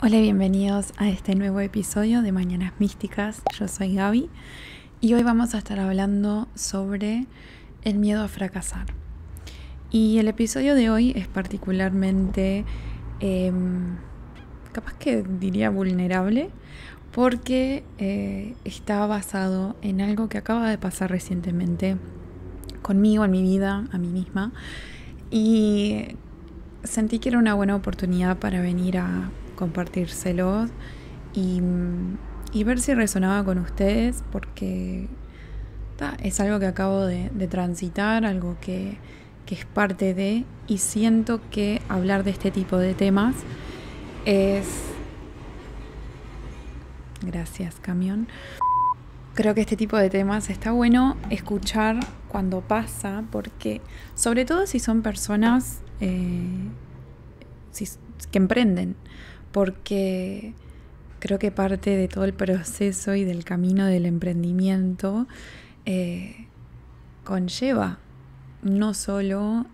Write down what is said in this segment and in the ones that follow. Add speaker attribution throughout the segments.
Speaker 1: Hola y bienvenidos a este nuevo episodio de Mañanas Místicas. Yo soy Gaby y hoy vamos a estar hablando sobre el miedo a fracasar. Y el episodio de hoy es particularmente, em, capaz que diría vulnerable, porque eh, está basado en algo que acaba de pasar recientemente conmigo, en mi vida, a mí misma. Y sentí que era una buena oportunidad para venir a compartírselos y, ver si resonaba con ustedes porque es algo que acabo de, transitar, algo que, es parte de y siento que hablar de este tipo de temas es... Gracias, camión. Creo que este tipo de temas está bueno escuchar cuando pasa, porque sobre todo si son personas eh, que emprenden, porque creo que parte de todo el proceso y del camino del emprendimiento eh, conlleva no solo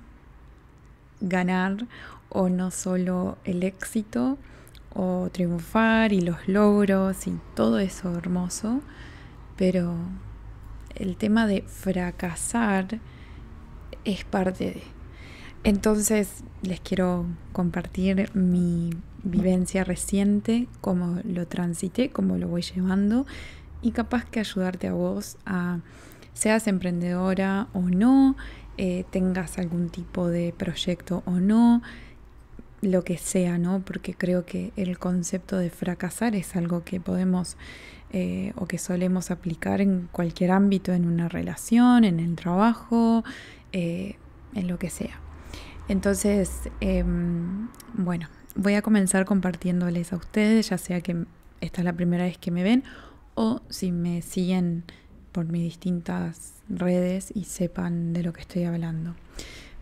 Speaker 1: ganar o no solo el éxito o triunfar y los logros y todo eso hermoso, pero el tema de fracasar es parte de. Entonces les quiero compartir mi vivencia reciente, cómo lo transité, cómo lo voy llevando y capaz que ayudarte a vos a, seas emprendedora o no, eh, tengas algún tipo de proyecto o no, lo que sea, ¿no? Porque creo que el concepto de fracasar es algo que podemos eh, o que solemos aplicar en cualquier ámbito, en una relación, en el trabajo, eh, en lo que sea. Entonces, em, bueno, voy a comenzar compartiéndoles a ustedes, ya sea que esta es la primera vez que me ven o si me siguen por mis distintas redes y sepan de lo que estoy hablando.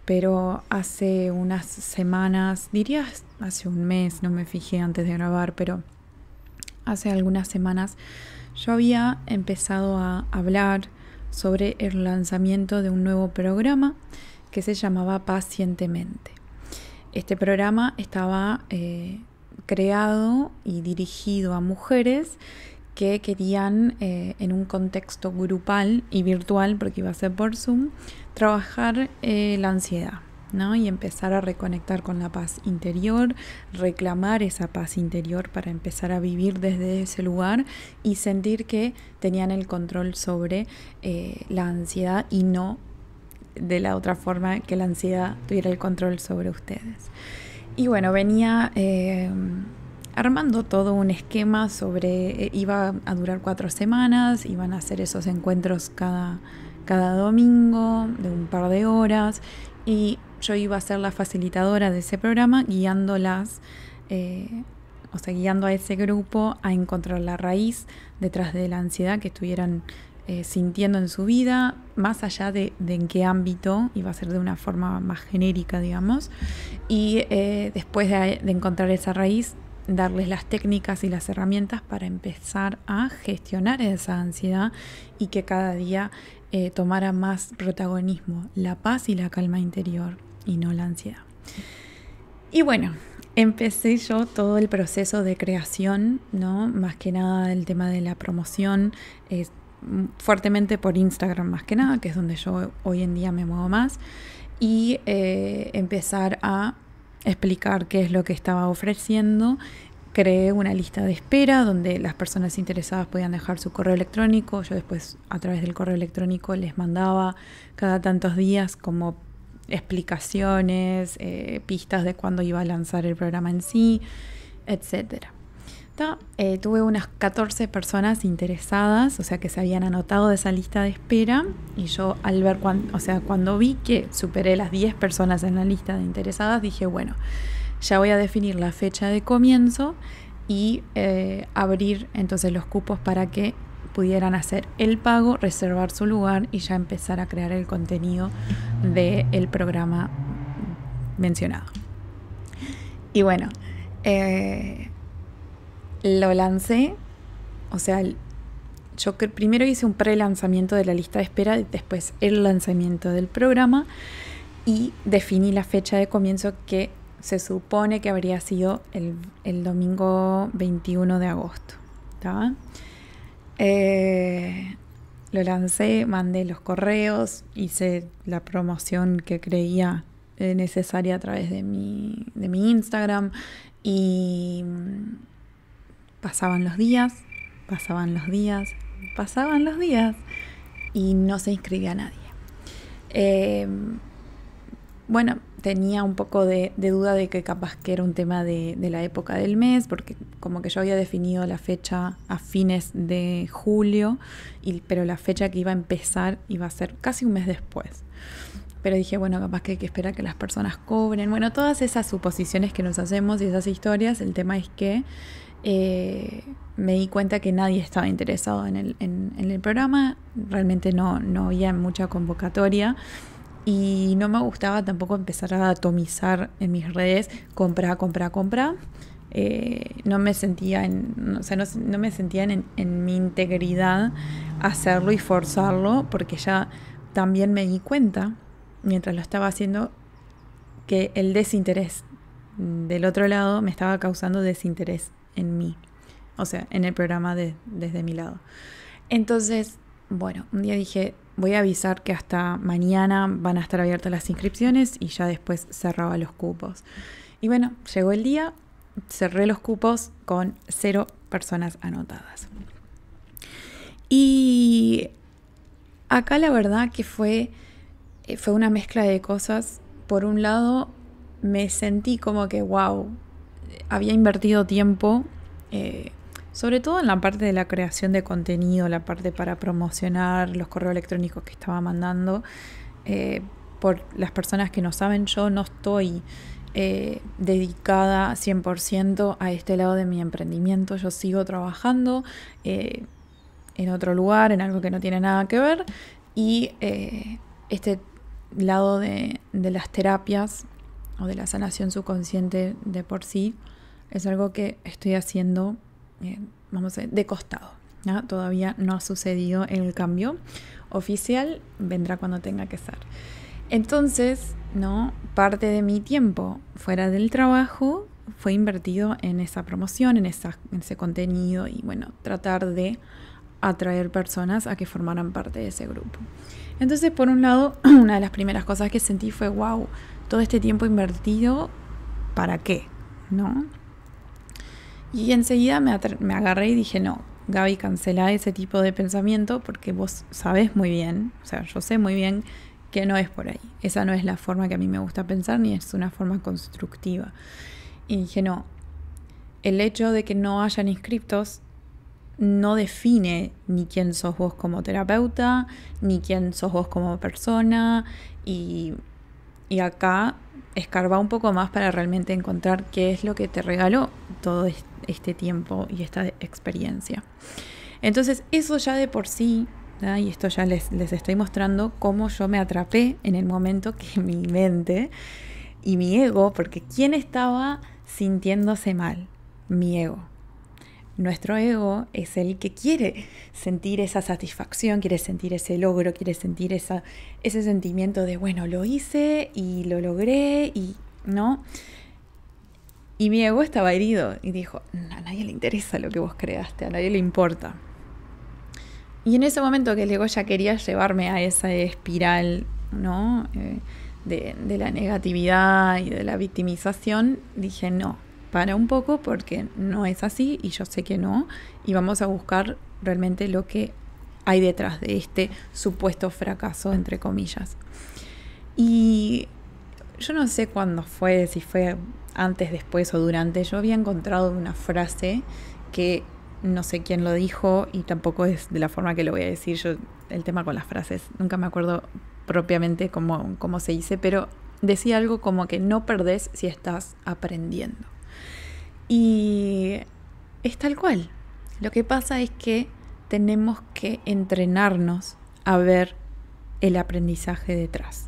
Speaker 1: Pero hace unas semanas, diría hace un mes, no me fijé antes de grabar, pero hace algunas semanas yo había empezado a hablar sobre el lanzamiento de un nuevo programa que se llamaba Pacientemente. Este programa estaba eh, creado y dirigido a mujeres que querían eh, en un contexto grupal y virtual, porque iba a ser por Zoom, trabajar eh, la ansiedad. ¿no? y empezar a reconectar con la paz interior, reclamar esa paz interior para empezar a vivir desde ese lugar y sentir que tenían el control sobre la ansiedad y no de la otra forma que la ansiedad tuviera el control sobre ustedes. Y bueno, venía eh, armando todo un esquema sobre, eh, iba a durar cuatro semanas, iban a hacer esos encuentros cada, cada domingo de un par de horas y yo iba a ser la facilitadora de ese programa guiándolas. Eh, o sea, guiando a ese grupo a encontrar la raíz detrás de la ansiedad que estuvieran eh, sintiendo en su vida, más allá de, en qué ámbito, y va a ser de una forma más genérica, digamos, y eh, después de, encontrar esa raíz, darles las técnicas y las herramientas para empezar a gestionar esa ansiedad y que cada día eh, tomara más protagonismo la paz y la calma interior y no la ansiedad. Y bueno, empecé yo todo el proceso de creación, ¿no? Más que nada el tema de la promoción, fuertemente por Instagram más que nada, que es donde yo hoy en día me muevo más, y eh, empezar a explicar qué es lo que estaba ofreciendo. Creé una lista de espera donde las personas interesadas podían dejar su correo electrónico. Yo después a través del correo electrónico les mandaba cada tantos días como explicaciones, eh, pistas de cuándo iba a lanzar el programa en sí, etcétera. Eh, tuve unas 14 personas interesadas, o sea que se habían anotado de esa lista de espera y yo al ver, cuando o sea, cuando vi que superé las 10 personas en la lista de interesadas, dije, bueno, ya voy a definir la fecha de comienzo y eh, abrir entonces los cupos para que pudieran hacer el pago, reservar su lugar y ya empezar a crear el contenido del programa mencionado. Y bueno, eh, lo lancé, o sea, yo primero hice un pre-lanzamiento de la lista de espera, después el lanzamiento del programa y definí la fecha de comienzo que se supone que habría sido el, domingo 21 de agosto. Eh, lo lancé, mandé los correos, hice la promoción que creía eh, necesaria a través de mi, de mi Instagram y Pasaban los días, pasaban los días, pasaban los días y no se inscribía nadie. Eh, bueno, tenía un poco de, duda de que capaz que era un tema de, la época del mes, porque como que yo había definido la fecha a fines de julio, pero la fecha que iba a empezar iba a ser casi un mes después pero dije, bueno, capaz que hay que esperar que las personas cobren. Bueno, todas esas suposiciones que nos hacemos y esas historias, el tema es que eh, me di cuenta que nadie estaba interesado en el, en, programa, realmente no, no había mucha convocatoria y no me gustaba tampoco empezar a atomizar en mis redes, compra, compra, compra. Eh, no me sentía en, o no, me sentía en, en, mi integridad hacerlo y forzarlo porque ya también me di cuenta mientras lo estaba haciendo, que el desinterés del otro lado me estaba causando desinterés en mí, o sea, en el programa desde mi lado. Entonces, bueno, un día dije, voy a avisar que hasta mañana van a estar abiertas las inscripciones y ya después cerraba los cupos. Y bueno, llegó el día, cerré los cupos con cero personas anotadas. Y acá la verdad que fue eh, fue una mezcla de cosas. Por un lado, me sentí como que, wow, había invertido tiempo, eh, sobre todo en la parte de la creación de contenido, la parte para promocionar los correos electrónicos que estaba mandando. Eh, por las personas que no saben, yo no estoy dedicada 100% a este lado de mi emprendimiento. Yo sigo trabajando en otro lugar, en algo que no tiene nada que ver. Y este lado de, las terapias o de la sanación subconsciente de por sí, es algo que estoy haciendo, eh, vamos a decir, de costado. Todavía no ha sucedido el cambio oficial, vendrá cuando tenga que ser. Entonces, ¿no? Parte de mi tiempo fuera del trabajo fue invertido en esa promoción, en, esa, en ese contenido y bueno, tratar de atraer personas a que formaran parte de ese grupo. Entonces, por un lado, una de las primeras cosas que sentí fue, wow, todo este tiempo invertido, ¿para qué? ¿No? Y enseguida me, agarré y dije, no, Gaby, cancela ese tipo de pensamiento porque vos sabés muy bien, o sea, yo sé muy bien que no es por ahí. Esa no es la forma que a mí me gusta pensar ni es una forma constructiva. Y dije, no, el hecho de que no hayan inscriptos no define ni quién sos vos como terapeuta, ni quién sos vos como persona. Y, acá escarba un poco más para realmente encontrar qué es lo que te regaló todo este tiempo y esta experiencia. Entonces, eso ya de por sí, y esto ya les, les estoy mostrando cómo yo me atrapé en el momento que mi mente y mi ego, porque ¿quién estaba sintiéndose mal? Mi ego. Nuestro ego es el que quiere sentir esa satisfacción, quiere sentir ese logro, quiere sentir ese sentimiento de, bueno, lo hice y lo logré y no. Y mi ego estaba herido y dijo, a nadie le interesa lo que vos creaste, a nadie le importa. Y en ese momento que el ego ya quería llevarme a esa espiral, ¿no? Eh, de, de la negatividad y de la victimización, dije, no, para un poco porque no es así y yo sé que no, y vamos a buscar realmente lo que hay detrás de este supuesto fracaso, entre comillas. Y yo no sé cuándo fue, si fue antes, después o durante, yo había encontrado una frase que no sé quién lo dijo y tampoco es de la forma que lo voy a decir. Yo, el tema con las frases, nunca me acuerdo propiamente cómo, cómo se dice, pero decía algo como que no perdés si estás aprendiendo. Y es tal cual. Lo que pasa es que tenemos que entrenarnos a ver el aprendizaje detrás,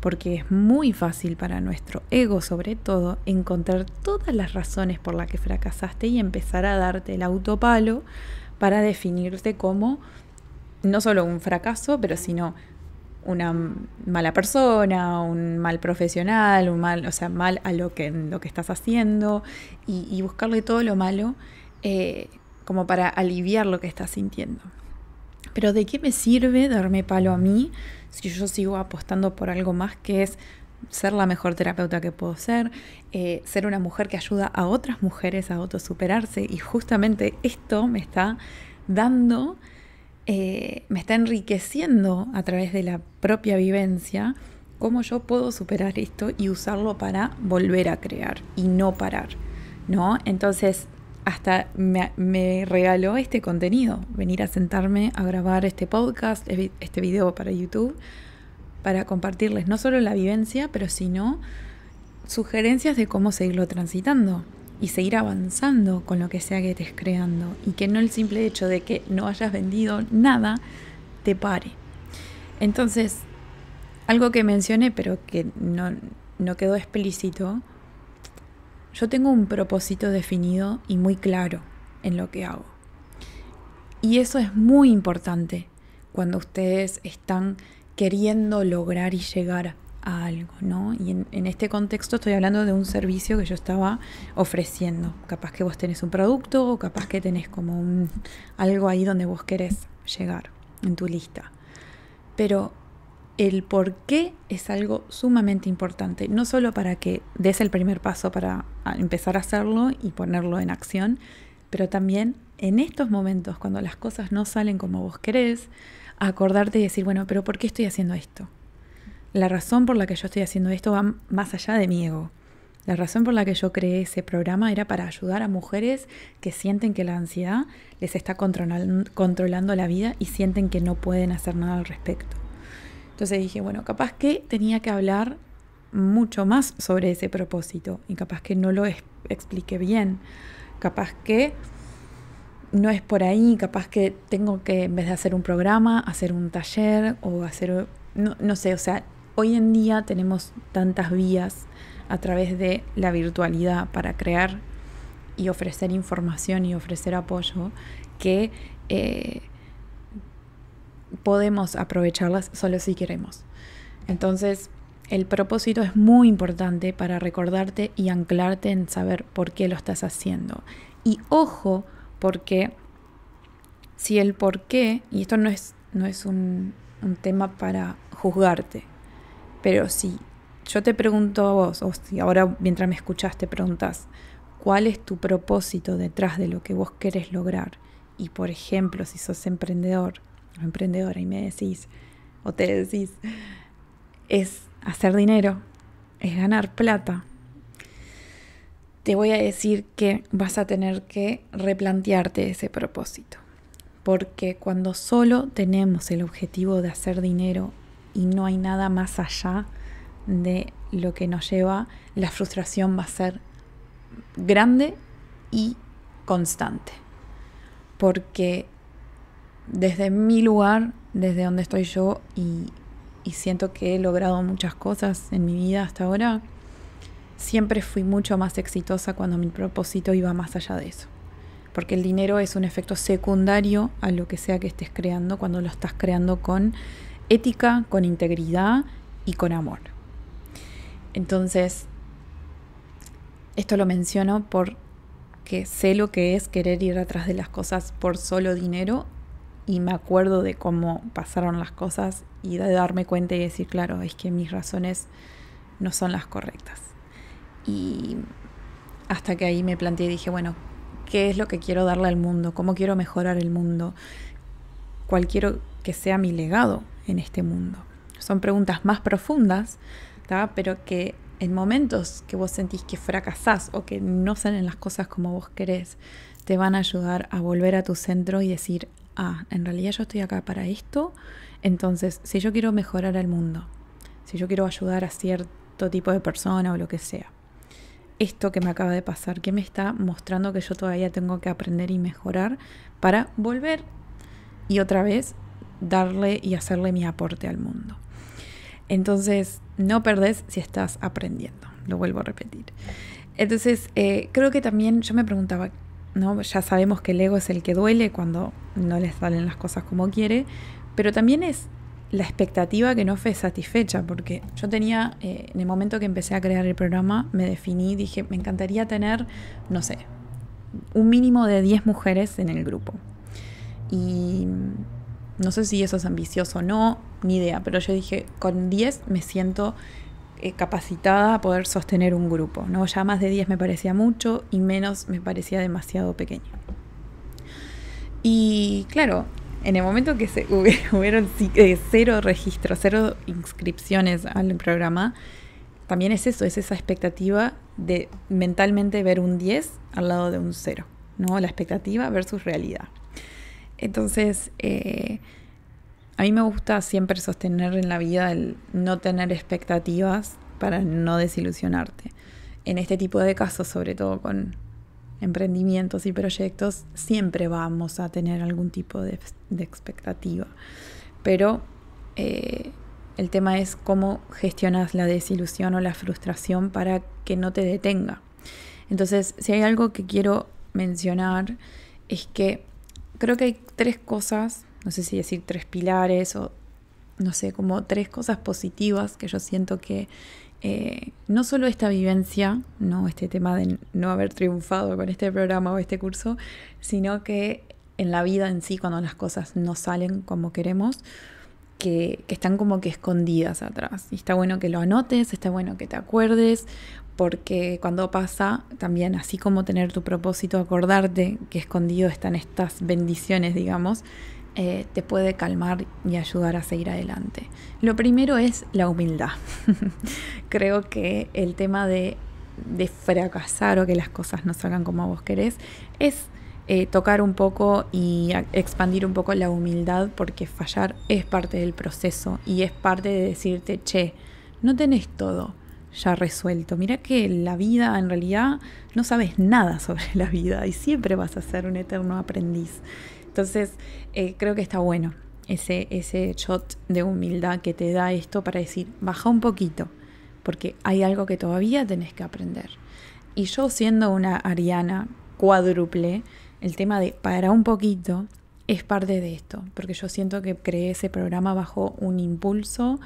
Speaker 1: porque es muy fácil para nuestro ego sobre todo encontrar todas las razones por las que fracasaste y empezar a darte el autopalo para definirte como no solo un fracaso, pero sino una mala persona, un mal profesional, un mal, o sea, mal a lo que, lo que estás haciendo y, buscarle todo lo malo eh, como para aliviar lo que estás sintiendo. Pero ¿de qué me sirve darme palo a mí si yo sigo apostando por algo más que es ser la mejor terapeuta que puedo ser, eh, ser una mujer que ayuda a otras mujeres a autosuperarse y justamente esto me está dando eh, me está enriqueciendo a través de la propia vivencia cómo yo puedo superar esto y usarlo para volver a crear y no parar, ¿no? Entonces, hasta me, me regaló este contenido, venir a sentarme a grabar este podcast, este, este video para YouTube, para compartirles no solo la vivencia, pero sino sugerencias de cómo seguirlo transitando y seguir avanzando con lo que sea que estés creando y que no el simple hecho de que no hayas vendido nada te pare. Entonces, algo que mencioné pero que no, no quedó explícito, yo tengo un propósito definido y muy claro en lo que hago. Y eso es muy importante cuando ustedes están queriendo lograr y llegar algo, ¿no? Y en, este contexto estoy hablando de un servicio que yo estaba ofreciendo. Capaz que vos tenés un producto o capaz que tenés como algo ahí donde vos querés llegar en tu lista. Pero el por qué es algo sumamente importante, no solo para que des el primer paso para empezar a hacerlo y ponerlo en acción, pero también en estos momentos, cuando las cosas no salen como vos querés, acordarte y decir, bueno, pero ¿por qué estoy haciendo esto? la razón por la que yo estoy haciendo esto va más allá de mi ego. La razón por la que yo creé ese programa era para ayudar a mujeres que sienten que la ansiedad les está controlando la vida y sienten que no pueden hacer nada al respecto. Entonces dije, bueno, capaz que tenía que hablar mucho más sobre ese propósito y capaz que no lo expliqué bien, capaz que no es por ahí, capaz que tengo que en vez de hacer un programa, hacer un taller o hacer, no, no sé, o sea, hoy en día tenemos tantas vías a través de la virtualidad para crear y ofrecer información y ofrecer apoyo que eh, podemos aprovecharlas solo si queremos. Entonces, el propósito es muy importante para recordarte y anclarte en saber por qué lo estás haciendo. Y ojo, porque si el por qué, y esto no es, no es un tema para juzgarte, pero si yo te pregunto a vos, o si ahora mientras me escuchas te preguntas, ¿cuál es tu propósito detrás de lo que vos querés lograr? Y por ejemplo, si sos emprendedor o emprendedora y me decís, o te decís, es hacer dinero, es ganar plata, te voy a decir que vas a tener que replantearte ese propósito. Porque cuando solo tenemos el objetivo de hacer dinero y no hay nada más allá de lo que nos lleva, la frustración va a ser grande y constante. Porque desde mi lugar, desde donde estoy yo y, siento que he logrado muchas cosas en mi vida hasta ahora, siempre fui mucho más exitosa cuando mi propósito iba más allá de eso. Porque el dinero es un efecto secundario a lo que sea que estés creando cuando lo estás creando con ética, con integridad y con amor. Entonces, esto lo menciono porque sé lo que es querer ir atrás de las cosas por solo dinero y me acuerdo de cómo pasaron las cosas y de darme cuenta y decir, claro, es que mis razones no son las correctas. Y hasta que ahí me planteé y dije, bueno, ¿qué es lo que quiero darle al mundo? ¿Cómo quiero mejorar el mundo? ¿Cuál que sea mi legado? en este mundo? Son preguntas más profundas, pero que en momentos que vos sentís que fracasás o que no salen las cosas como vos querés, te van a ayudar a volver a tu centro y decir, ah, en realidad yo estoy acá para esto, entonces si yo quiero mejorar al mundo, si yo quiero ayudar a cierto tipo de persona o lo que sea, esto que me acaba de pasar, que me está mostrando que yo todavía tengo que aprender y mejorar para volver y otra vez darle y hacerle mi aporte al mundo. Entonces, no perdés si estás aprendiendo, lo vuelvo a repetir. Entonces, eh, creo que también yo me preguntaba, ¿no? ya sabemos que el ego es el que duele cuando no le salen las cosas como quiere, pero también es la expectativa que no fue satisfecha, porque yo tenía, eh, en el momento que empecé a crear el programa, me definí, dije, me encantaría tener, no sé, un mínimo de 10 mujeres en el grupo. Y no sé si eso es ambicioso o no, ni idea, pero yo dije, con 10 me siento eh, capacitada a poder sostener un grupo, ¿no? Ya más de 10 me parecía mucho y menos me parecía demasiado pequeño. Y claro, en el momento que se hubieron eh, cero registros, cero inscripciones al programa, también es eso, es esa expectativa de mentalmente ver un 10 al lado de un 0, ¿no? La expectativa versus realidad. Entonces, eh, a mí me gusta siempre sostener en la vida el no tener expectativas para no desilusionarte. En este tipo de casos, sobre todo con emprendimientos y proyectos, siempre vamos a tener algún tipo de, expectativa. Pero eh, el tema es cómo gestionas la desilusión o la frustración para que no te detenga. Entonces, si hay algo que quiero mencionar es que creo que hay tres cosas, no sé si decir tres pilares o no sé, como tres cosas positivas que yo siento que eh, no solo esta vivencia, no este tema de no haber triunfado con este programa o este curso, sino que en la vida en sí, cuando las cosas no salen como queremos, que, están como que escondidas atrás. Y está bueno que lo anotes, está bueno que te acuerdes, porque cuando pasa, también así como tener tu propósito, acordarte que escondido están estas bendiciones, digamos, eh, te puede calmar y ayudar a seguir adelante. Lo primero es la humildad. Creo que el tema de, fracasar o que las cosas no salgan como vos querés es eh, tocar un poco y expandir un poco la humildad porque fallar es parte del proceso y es parte de decirte, che, no tenés todo, ya resuelto. Mira que la vida, en realidad, no sabes nada sobre la vida y siempre vas a ser un eterno aprendiz. Entonces, eh, creo que está bueno ese, ese shot de humildad que te da esto para decir, baja un poquito, porque hay algo que todavía tenés que aprender. Y yo siendo una ariana cuádruple, el tema de para un poquito es parte de esto, porque yo siento que creé ese programa bajo un impulso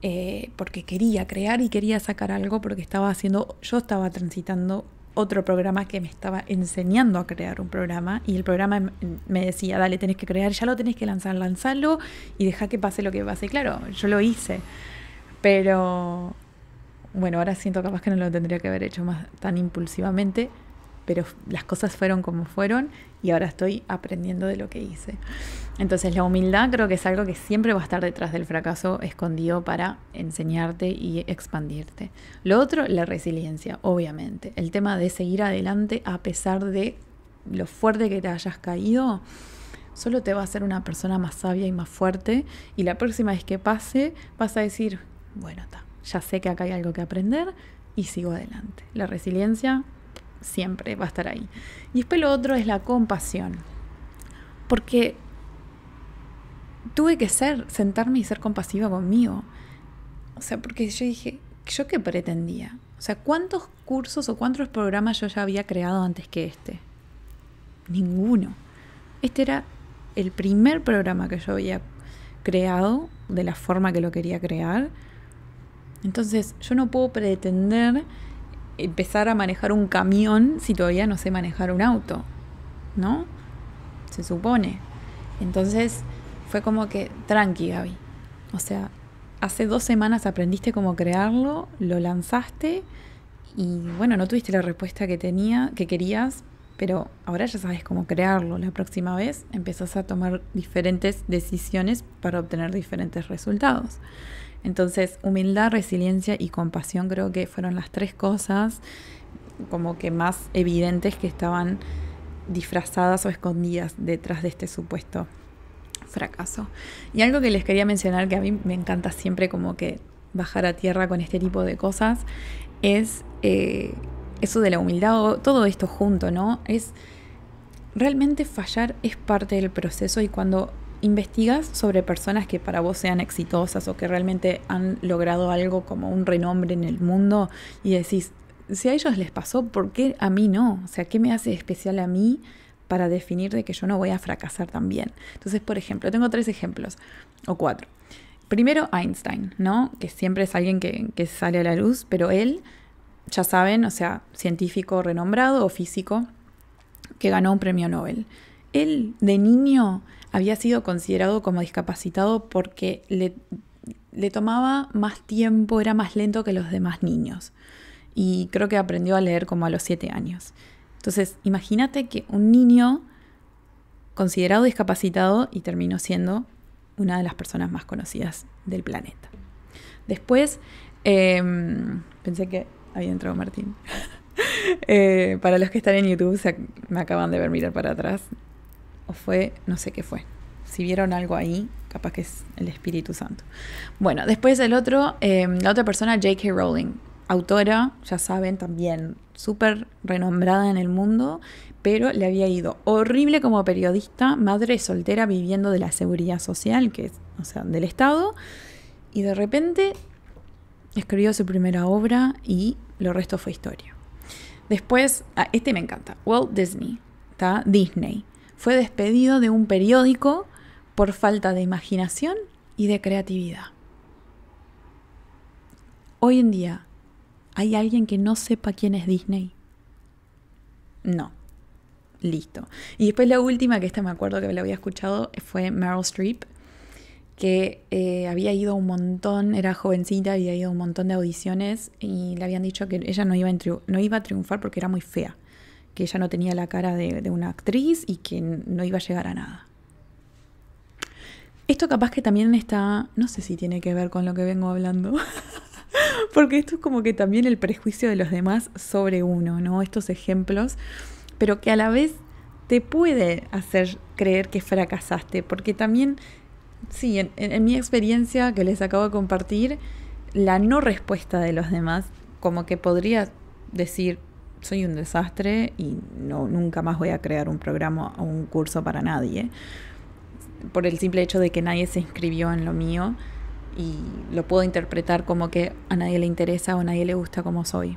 Speaker 1: eh, porque quería crear y quería sacar algo porque estaba haciendo, yo estaba transitando otro programa que me estaba enseñando a crear un programa y el programa em, em, me decía, dale, tenés que crear, ya lo tenés que lanzar, lanzalo y deja que pase lo que pase. Y claro, yo lo hice, pero bueno, ahora siento capaz que no lo tendría que haber hecho más tan impulsivamente, pero las cosas fueron como fueron y ahora estoy aprendiendo de lo que hice. Entonces la humildad creo que es algo que siempre va a estar detrás del fracaso escondido para enseñarte y expandirte. Lo otro, la resiliencia, obviamente. El tema de seguir adelante a pesar de lo fuerte que te hayas caído, solo te va a hacer una persona más sabia y más fuerte. Y la próxima vez que pase, vas a decir, bueno, ya sé que acá hay algo que aprender y sigo adelante. La resiliencia siempre va a estar ahí. Y después lo otro es la compasión. Porque tuve que ser, sentarme y ser compasiva conmigo. O sea, porque yo dije, ¿yo qué pretendía? O sea, ¿cuántos cursos o cuántos programas yo ya había creado antes que este? Ninguno. Este era el primer programa que yo había creado de la forma que lo quería crear. Entonces, yo no puedo pretender empezar a manejar un camión si todavía no sé manejar un auto, ¿no? Se supone. Entonces fue como que, tranqui, Gaby. O sea, hace dos semanas aprendiste cómo crearlo, lo lanzaste y bueno, no tuviste la respuesta que tenía, que querías, pero ahora ya sabes cómo crearlo. La próxima vez empezás a tomar diferentes decisiones para obtener diferentes resultados. Entonces, humildad, resiliencia y compasión creo que fueron las tres cosas como que más evidentes que estaban disfrazadas o escondidas detrás de este supuesto fracaso. Y algo que les quería mencionar que a mí me encanta siempre como que bajar a tierra con este tipo de cosas es... Eh, eso de la humildad, todo esto junto, ¿no? Es realmente fallar es parte del proceso y cuando investigas sobre personas que para vos sean exitosas o que realmente han logrado algo como un renombre en el mundo y decís, si a ellos les pasó, ¿por qué a mí no? O sea, ¿qué me hace especial a mí para definir de que yo no voy a fracasar también? Entonces, por ejemplo, tengo tres ejemplos o cuatro. Primero, Einstein, ¿no? Que siempre es alguien que, que sale a la luz, pero él ya saben, o sea, científico renombrado o físico, que ganó un premio Nobel. Él de niño había sido considerado como discapacitado porque le, le tomaba más tiempo, era más lento que los demás niños. Y creo que aprendió a leer como a los siete años. Entonces, imagínate que un niño considerado discapacitado y terminó siendo una de las personas más conocidas del planeta. Después, em, pensé que Ahí entró Martín. Eh, para los que están en YouTube, me acaban de ver mirar para atrás. O fue, no sé qué fue. Si vieron algo ahí, capaz que es el Espíritu Santo. Bueno, después el otro, eh, la otra persona, J.K. Rowling, autora, ya saben, también súper renombrada en el mundo, pero le había ido horrible como periodista, madre soltera viviendo de la seguridad social, que es, o sea, del Estado, y de repente escribió su primera obra y lo resto fue historia. Después, ah, este me encanta, Walt Disney, está Disney, fue despedido de un periódico por falta de imaginación y de creatividad. Hoy en día, ¿hay alguien que no sepa quién es Disney? No. Listo. Y después la última, que esta me acuerdo que la había escuchado, fue Meryl Streep, que eh, había ido un montón, era jovencita, había ido un montón de audiciones y le habían dicho que ella no iba, no iba a triunfar porque era muy fea, que ella no tenía la cara de, de una actriz y que no iba a llegar a nada. Esto capaz que también está, no sé si tiene que ver con lo que vengo hablando, porque esto es como que también el prejuicio de los demás sobre uno, ¿no? Estos ejemplos, pero que a la vez te puede hacer creer que fracasaste, porque también sí, en, en, mi experiencia que les acabo de compartir, la no respuesta de los demás, como que podría decir, soy un desastre y no, nunca más voy a crear un programa o un curso para nadie, por el simple hecho de que nadie se inscribió en lo mío y lo puedo interpretar como que a nadie le interesa o a nadie le gusta como soy.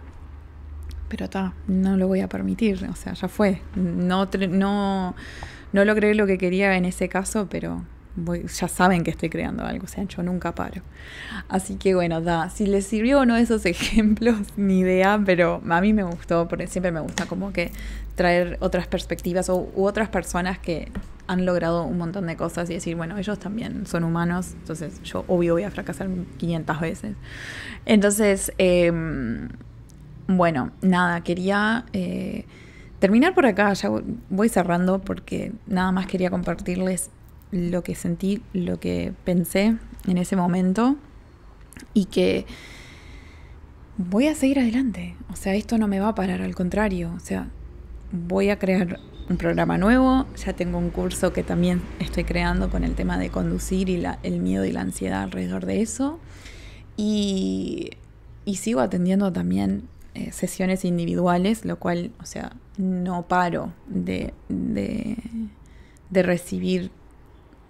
Speaker 1: Pero está, no lo voy a permitir, o sea, ya fue. No, no, no logré lo que quería en ese caso, pero ya saben que estoy creando algo, o sea, yo nunca paro. Así que bueno, da, si les sirvió o no esos ejemplos, ni idea, pero a mí me gustó, porque siempre me gusta como que traer otras perspectivas o, u otras personas que han logrado un montón de cosas y decir, bueno, ellos también son humanos, entonces yo obvio voy a fracasar 500 veces. Entonces, em, bueno, nada, quería... Eh, terminar por acá, ya voy cerrando porque nada más quería compartirles lo que sentí, lo que pensé en ese momento y que voy a seguir adelante. O sea, esto no me va a parar, al contrario. O sea, voy a crear un programa nuevo, ya tengo un curso que también estoy creando con el tema de conducir y el miedo y la ansiedad alrededor de eso. Y, sigo atendiendo también eh, sesiones individuales, lo cual, o sea, no paro de recibir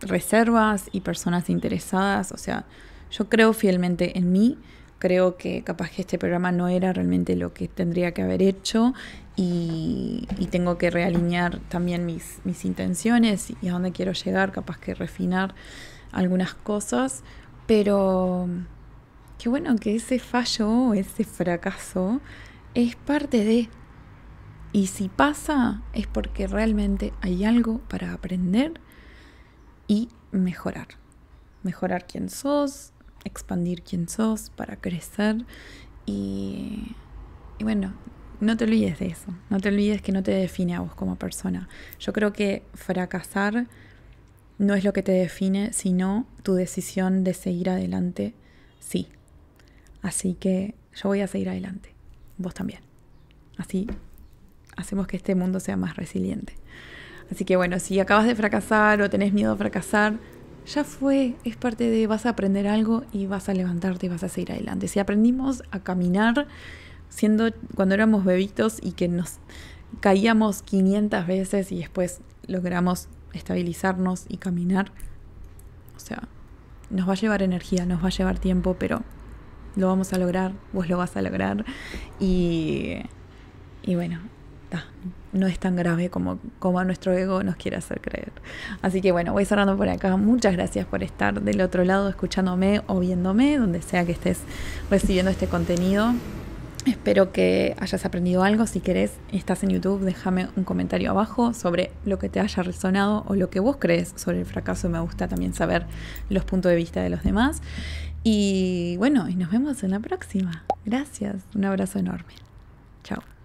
Speaker 1: reservas y personas interesadas. O sea, yo creo fielmente en mí, creo que capaz que este programa no era realmente lo que tendría que haber hecho y, tengo que realinear también mis, mis intenciones y a dónde quiero llegar, capaz que refinar algunas cosas, pero qué bueno que ese fallo, ese fracaso, es parte de... Y si pasa, es porque realmente hay algo para aprender y mejorar. Mejorar quién sos, expandir quién sos para crecer y, y bueno, no te olvides de eso, no te olvides que no te define a vos como persona. Yo creo que fracasar no es lo que te define, sino tu decisión de seguir adelante, sí. Así que yo voy a seguir adelante, vos también. Así hacemos que este mundo sea más resiliente. Así que bueno, si acabas de fracasar o tenés miedo a fracasar, ya fue, es parte de vas a aprender algo y vas a levantarte y vas a seguir adelante. Si aprendimos a caminar siendo cuando éramos bebitos y que nos caíamos 500 veces y después logramos estabilizarnos y caminar, o sea, nos va a llevar energía, nos va a llevar tiempo, pero lo vamos a lograr, vos lo vas a lograr y, y bueno, no es tan grave como, como a nuestro ego nos quiere hacer creer. Así que bueno, voy cerrando por acá. Muchas gracias por estar del otro lado escuchándome o viéndome, donde sea que estés recibiendo este contenido. Espero que hayas aprendido algo. Si querés, estás en YouTube, déjame un comentario abajo sobre lo que te haya resonado o lo que vos crees sobre el fracaso. Me gusta también saber los puntos de vista de los demás. Y bueno, y nos vemos en la próxima. Gracias. Un abrazo enorme. Chao.